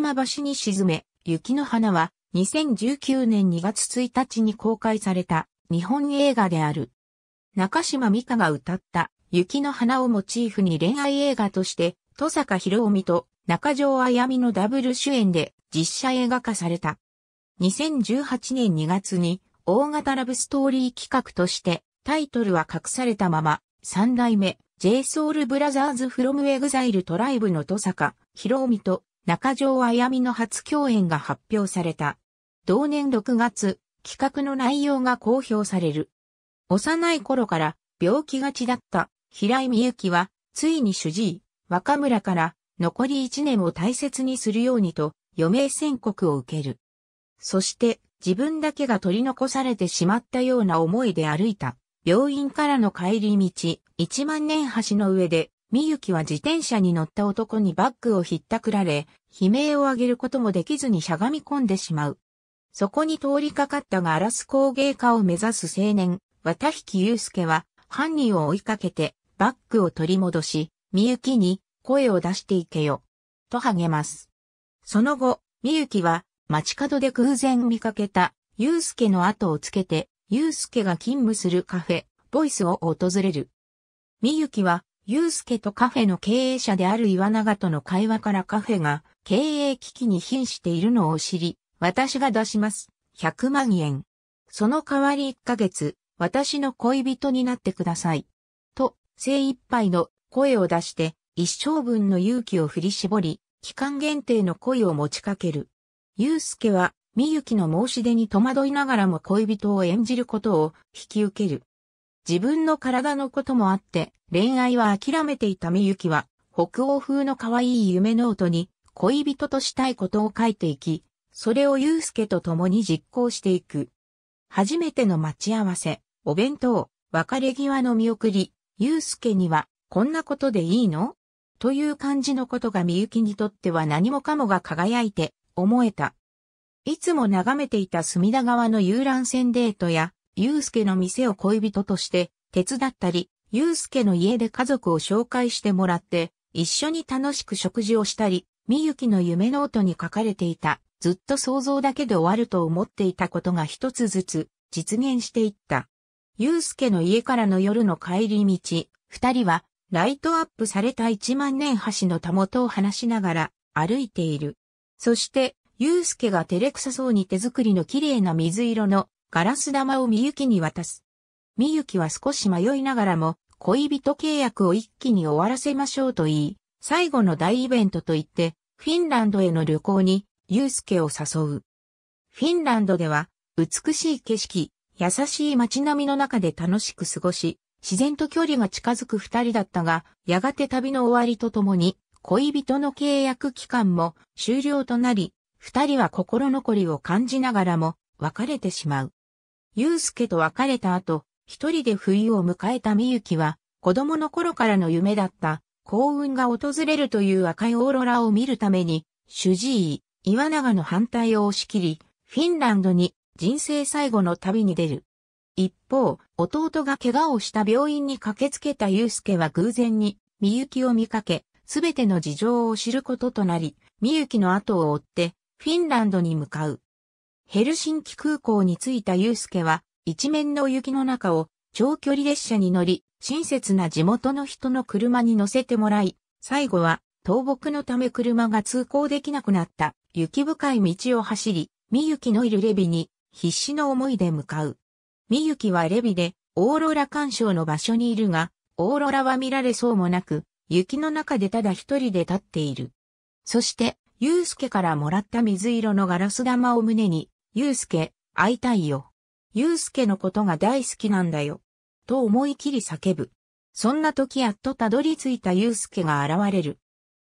ま橋に沈め、雪の花は2019年2月1日に公開された日本映画である。中島美香が歌った雪の花をモチーフに恋愛映画として、戸坂博美と中条あやみのダブル主演で実写映画化された。2018年2月に大型ラブストーリー企画としてタイトルは隠されたまま三代目 j ソ o ルブラザーズフロムエグザイルトライブの戸坂博美と中条あやみの初共演が発表された。同年6月、企画の内容が公表される。幼い頃から病気がちだった平井美幸は、ついに主治医、若村から残り1年を大切にするようにと余命宣告を受ける。そして自分だけが取り残されてしまったような思いで歩いた病院からの帰り道、1万年橋の上でみゆきは自転車に乗った男にバッグをひったくられ、悲鳴を上げることもできずにしゃがみ込んでしまう。そこに通りかかったがアラス工芸家を目指す青年、綿引祐介は、犯人を追いかけて、バッグを取り戻し、みゆきに、声を出していけよ。と励ます。その後、みゆきは、街角で偶然見かけた、祐介の後をつけて、祐介が勤務するカフェ、ボイスを訪れる。みゆきは、ゆうすけとカフェの経営者である岩永との会話からカフェが経営危機に瀕しているのを知り、私が出します。100万円。その代わり1ヶ月、私の恋人になってください。と、精一杯の声を出して、一生分の勇気を振り絞り、期間限定の恋を持ちかける。ゆうすけは、みゆきの申し出に戸惑いながらも恋人を演じることを引き受ける。自分の体のこともあって、恋愛は諦めていたみゆきは、北欧風の可愛い夢ノートに、恋人としたいことを書いていき、それをゆうすけと共に実行していく。初めての待ち合わせ、お弁当、別れ際の見送り、ゆうすけには、こんなことでいいのという感じのことがみゆきにとっては何もかもが輝いて思えた。いつも眺めていた隅田川の遊覧船デートや祐介の店を恋人として手伝ったり、祐介の家で家族を紹介してもらって、一緒に楽しく食事をしたり、みゆきの夢ノートに書かれていた、ずっと想像だけで終わると思っていたことが一つずつ実現していった。祐介の家からの夜の帰り道、二人はライトアップされた一万年橋のたもとを話しながら歩いている。そして、祐介が照れくさそうに手作りの綺麗な水色のガラス玉をみゆきに渡す。みゆきは少し迷いながらも、恋人契約を一気に終わらせましょうと言い、最後の大イベントと言って、フィンランドへの旅行に、ユうスケを誘う。フィンランドでは、美しい景色、優しい街並みの中で楽しく過ごし、自然と距離が近づく二人だったが、やがて旅の終わりとともに、恋人の契約期間も終了となり、二人は心残りを感じながらも別れてしまう。祐介と別れた後、一人で冬を迎えたみゆきは、子供の頃からの夢だった幸運が訪れるという赤いオーロラを見るために、主治医、岩永の反対を押し切り、フィンランドに人生最後の旅に出る。一方、弟が怪我をした病院に駆けつけた祐介は偶然に、みゆきを見かけ、すべての事情を知ることとなり、みゆきの後を追って、フィンランドに向かう。ヘルシンキ空港に着いたユースケは、一面の雪の中を長距離列車に乗り、親切な地元の人の車に乗せてもらい、最後は倒木のため車が通行できなくなった雪深い道を走り、みゆきのいるレビに必死の思いで向かう。みゆきはレビでオーロラ鑑賞の場所にいるが、オーロラは見られそうもなく、雪の中でただ一人で立っている。そして、ユースケからもらった水色のガラス玉を胸にゆうすけ、会いたいよ。ゆうすけのことが大好きなんだよ。と思い切り叫ぶ。そんな時やっとたどり着いたゆうすけが現れる。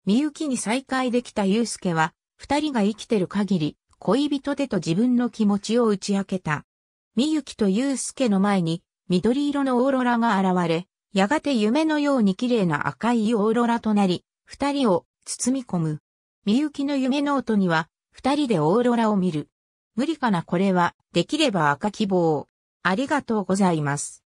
みゆきに再会できたゆうすけは、二人が生きてる限り、恋人でと自分の気持ちを打ち明けた。みゆきとゆうすけの前に、緑色のオーロラが現れ、やがて夢のように綺麗な赤いオーロラとなり、二人を包み込む。みゆきの夢ノートには、二人でオーロラを見る。無理かなこれは、できれば赤希望。ありがとうございます。